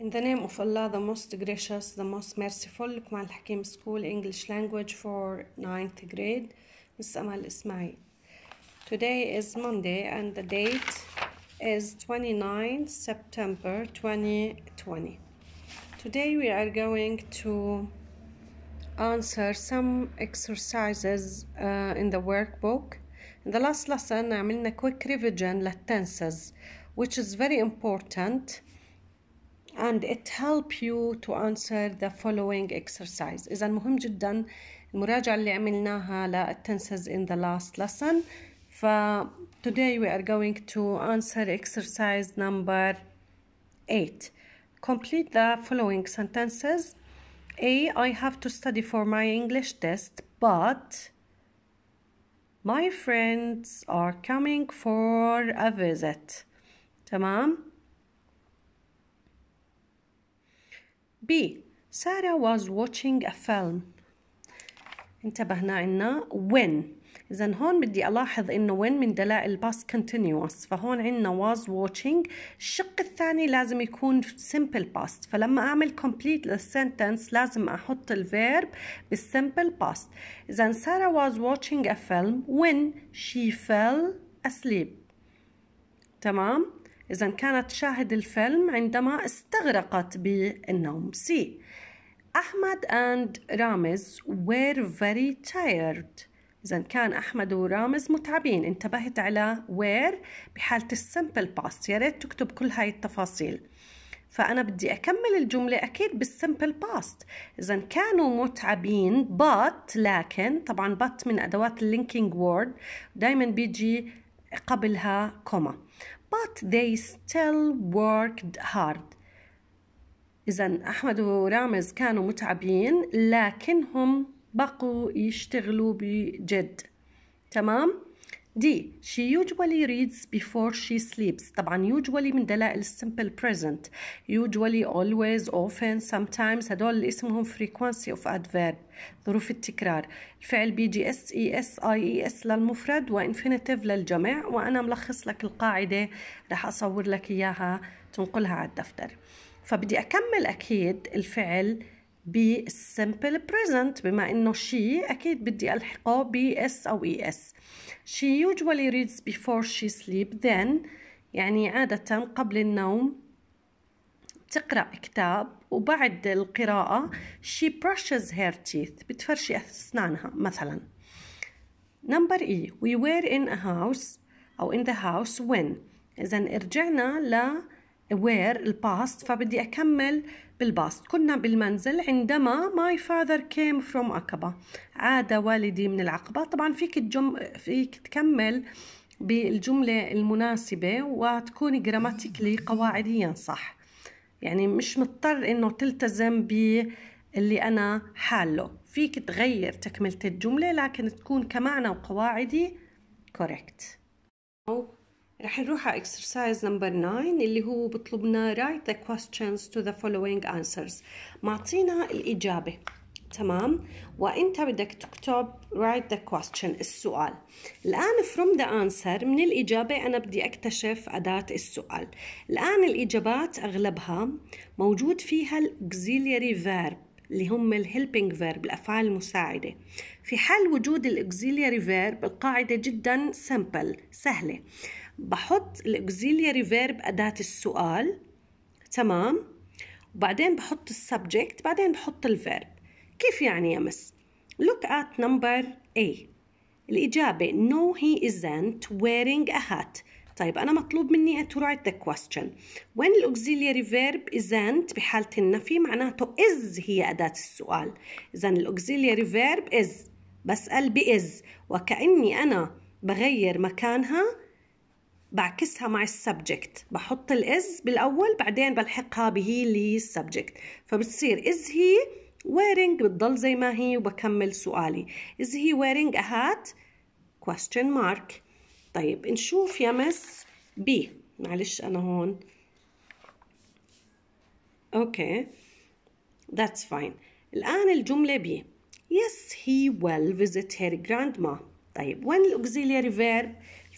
In the name of Allah, the most gracious, the most merciful, Kumal hakim School English Language for 9th grade, Ms. Amal Ismail. Today is Monday and the date is 29 September 2020. Today we are going to answer some exercises uh, in the workbook. In the last lesson, I'm in a quick revision tenses, which is very important and it help you to answer the following exercise إذا مهم جدا المراجعة اللي عملناها للتنسز in the last lesson ف today we are going to answer exercise number 8 complete the following sentences A I have to study for my English test but my friends are coming for a visit تمام B. Sarah was watching a film. انتبهنا عنا when إذا هون بدي ألاحظ إنه when من دلائل past continuous فهون عنا was watching الشق الثاني لازم يكون simple past فلما أعمل complete the sentence لازم أحط بال بالsimple past إذا Sarah was watching a film when she fell asleep تمام إذا كانت تشاهد الفيلم عندما استغرقت بالنوم سي أحمد and رامز were very tired إذا كان أحمد ورامز متعبين انتبهت على where بحالة السمبل باست يا ريت تكتب كل هاي التفاصيل فأنا بدي أكمل الجملة أكيد بالسمبل باست إذا كانوا متعبين but لكن طبعا but من أدوات اللينكينج وورد دايما بيجي قبلها كوما but they still worked hard إذا أحمد ورامز كانوا متعبين لكنهم بقوا يشتغلوا بجد تمام؟ دي she usually reads before she sleeps طبعا usually من دلائل simple present usually always often sometimes هدول اسمهم frequency of adverb ظروف التكرار الفعل بيجي اس اي اس اي e اس e للمفرد وانفينيتيف للجمع وانا ملخص لك القاعده راح اصور لك اياها تنقلها على الدفتر فبدي اكمل اكيد الفعل بالسمبل present بما انه شي اكيد بدي الحقه ب s او e اس شي usually reads before she سليب then يعني عادة قبل النوم بتقرأ كتاب وبعد القراءة she brushes her teeth بتفرشي أسنانها مثلا نمبر E we were in a house أو in the house when إذا رجعنا ل وير الباست فبدي أكمل بالباست كنا بالمنزل عندما ماي فاذر كيم فروم عقبة عاد والدي من العقبة طبعا فيك تجم... فيك تكمل بالجملة المناسبة وتكون جراماتيكلي قواعديا صح يعني مش مضطر انه تلتزم باللي انا حاله فيك تغير تكملة الجملة لكن تكون كمعنى وقواعدي كوركت رح نروح على exercise number 9 اللي هو بطلبنا write the questions to the following answers معطينا الإجابة تمام وانت بدك تكتب write the question السؤال الآن from the answer من الإجابة أنا بدي أكتشف أداة السؤال الآن الإجابات أغلبها موجود فيها auxiliary verb اللي هم الهيلبينج فيرب الأفعال المساعدة في حال وجود auxiliary فيرب القاعدة جدا سمبل سهلة بحط الأوكزيليا ريفيرب أداة السؤال تمام وبعدين بحط السبجكت بعدين بحط الفيرب كيف يعني يا مس look at number A الإجابة no he isn't wearing a hat طيب أنا مطلوب مني to write the question when الأوكزيليري فيرب isn't بحالة النفي معناته is هي أداة السؤال إذا الأوكزيليري فيرب is بسأل is وكأني أنا بغير مكانها بعكسها مع السبجكت بحط الإز بالأول بعدين بلحقها بهي اللي هي السبجكت فبتصير إز هي wearing بتضل زي ما هي وبكمل سؤالي is he wearing a hat question mark طيب نشوف يا مس بي معلش أنا هون اوكي that's fine الآن الجملة بي yes he will visit her grandma طيب وين الاوكسيليري verb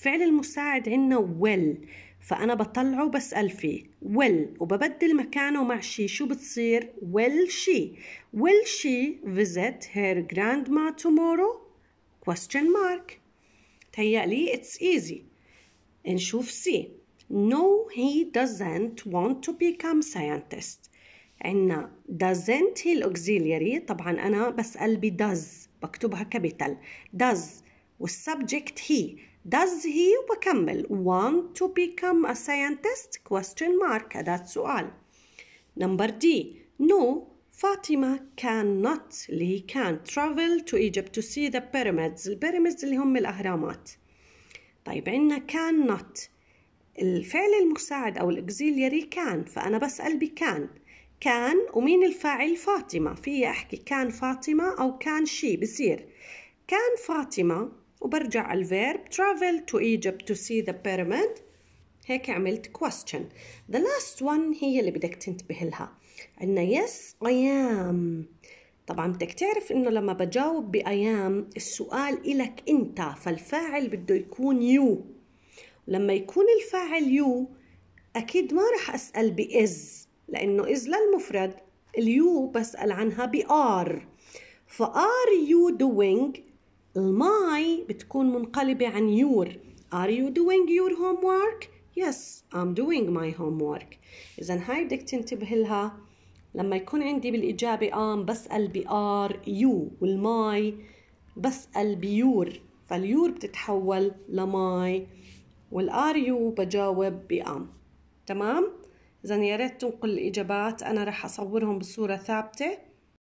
فعل المساعد عندنا will فأنا بطلعه وبسأل فيه will وببدل مكانه مع شي شو بتصير will she will she visit her grandma tomorrow question mark تهيألي it's easy نشوف سي No, he doesn't want to become scientist. عنا doesn't هي الأوكزيليري طبعا أنا بسأل ب does بكتبها كابيتال does والسبجكت هي does he وبكمل want to become a scientist question mark هذا سؤال number D no فاطمة cannot اللي هي can travel to Egypt to see the pyramids البيراميدز اللي هم الأهرامات طيب عندنا cannot الفعل المساعد أو الإكزيليري كان فأنا بسأل بكان كان ومين الفاعل فاطمة في أحكي كان فاطمة أو كان شي بصير كان فاطمة وبرجع على الفيرب travel to Egypt to see the pyramid هيك عملت question the last one هي اللي بدك تنتبه لها عندنا yes I am طبعا بدك تعرف انه لما بجاوب am السؤال إلك انت فالفاعل بده يكون you لما يكون الفاعل you اكيد ما راح اسال is لانه is للمفرد اليو بسال عنها بار فار يو دوينج الماي بتكون منقلبة عن يور Are you doing your homework? Yes, I'm doing my homework. إذا هاي بدك تنتبه لها لما يكون عندي بالإجابة آم بسأل بآر يو والماي بسأل بيور فاليور بتتحول لماي والآر يو بجاوب بآم تمام؟ إذا يا ريت تنقل الإجابات أنا رح أصورهم بصورة ثابتة